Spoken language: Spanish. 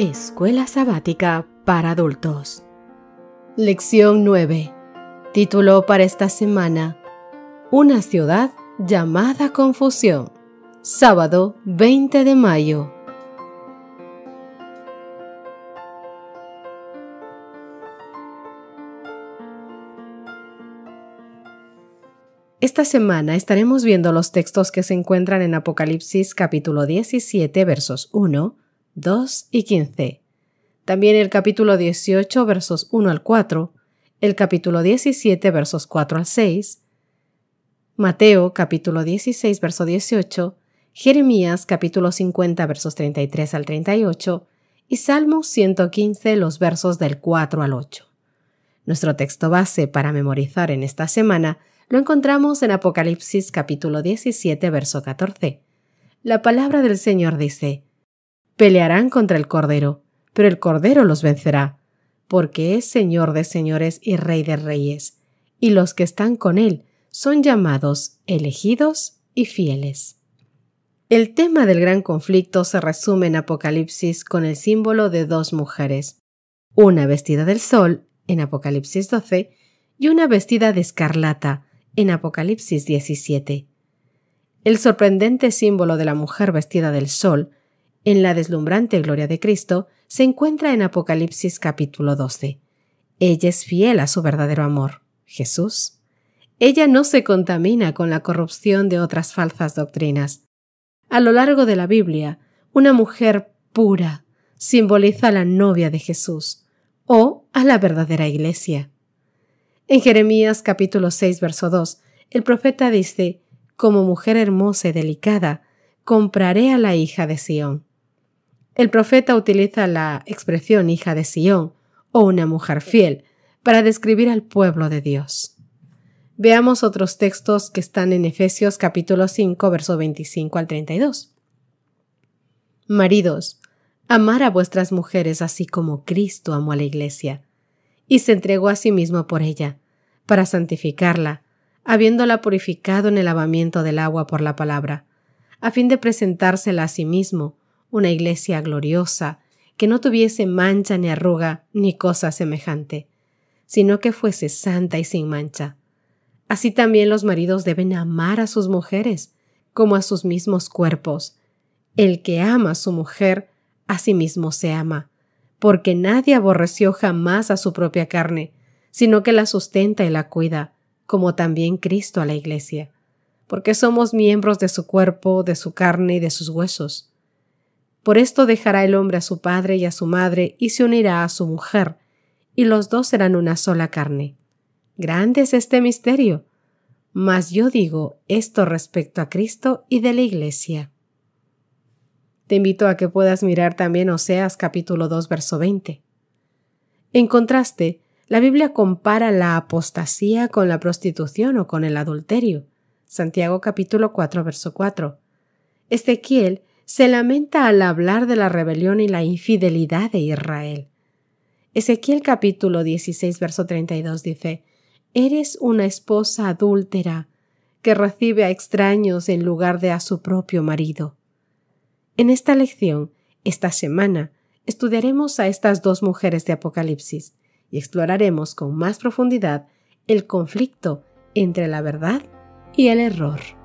Escuela Sabática para Adultos. Lección 9. Título para esta semana. Una ciudad llamada Confusión. Sábado 20 de mayo. Esta semana estaremos viendo los textos que se encuentran en Apocalipsis capítulo 17 versos 1 2 y 15. También el capítulo 18 versos 1 al 4, el capítulo 17 versos 4 al 6, Mateo capítulo 16 verso 18, Jeremías capítulo 50 versos 33 al 38 y Salmo 115 los versos del 4 al 8. Nuestro texto base para memorizar en esta semana lo encontramos en Apocalipsis capítulo 17 verso 14. La palabra del Señor dice, pelearán contra el Cordero, pero el Cordero los vencerá, porque es Señor de señores y Rey de reyes, y los que están con él son llamados elegidos y fieles. El tema del gran conflicto se resume en Apocalipsis con el símbolo de dos mujeres, una vestida del sol, en Apocalipsis 12, y una vestida de escarlata, en Apocalipsis 17. El sorprendente símbolo de la mujer vestida del sol en la deslumbrante gloria de Cristo se encuentra en Apocalipsis capítulo 12. Ella es fiel a su verdadero amor, Jesús. Ella no se contamina con la corrupción de otras falsas doctrinas. A lo largo de la Biblia, una mujer pura simboliza a la novia de Jesús o a la verdadera iglesia. En Jeremías capítulo 6 verso 2, el profeta dice, Como mujer hermosa y delicada, compraré a la hija de Sión. El profeta utiliza la expresión hija de Sión o una mujer fiel para describir al pueblo de Dios. Veamos otros textos que están en Efesios capítulo 5, verso 25 al 32. Maridos, amar a vuestras mujeres así como Cristo amó a la iglesia, y se entregó a sí mismo por ella, para santificarla, habiéndola purificado en el lavamiento del agua por la palabra, a fin de presentársela a sí mismo, una iglesia gloriosa, que no tuviese mancha ni arruga ni cosa semejante, sino que fuese santa y sin mancha. Así también los maridos deben amar a sus mujeres, como a sus mismos cuerpos. El que ama a su mujer, a sí mismo se ama, porque nadie aborreció jamás a su propia carne, sino que la sustenta y la cuida, como también Cristo a la Iglesia, porque somos miembros de su cuerpo, de su carne y de sus huesos. Por esto dejará el hombre a su padre y a su madre y se unirá a su mujer, y los dos serán una sola carne. Grande es este misterio. Mas yo digo esto respecto a Cristo y de la Iglesia. Te invito a que puedas mirar también Oseas capítulo 2 verso 20. En contraste, la Biblia compara la apostasía con la prostitución o con el adulterio. Santiago capítulo 4 verso 4. Ezequiel se lamenta al hablar de la rebelión y la infidelidad de Israel. Ezequiel capítulo 16, verso 32 dice, Eres una esposa adúltera que recibe a extraños en lugar de a su propio marido. En esta lección, esta semana, estudiaremos a estas dos mujeres de Apocalipsis y exploraremos con más profundidad el conflicto entre la verdad y el error.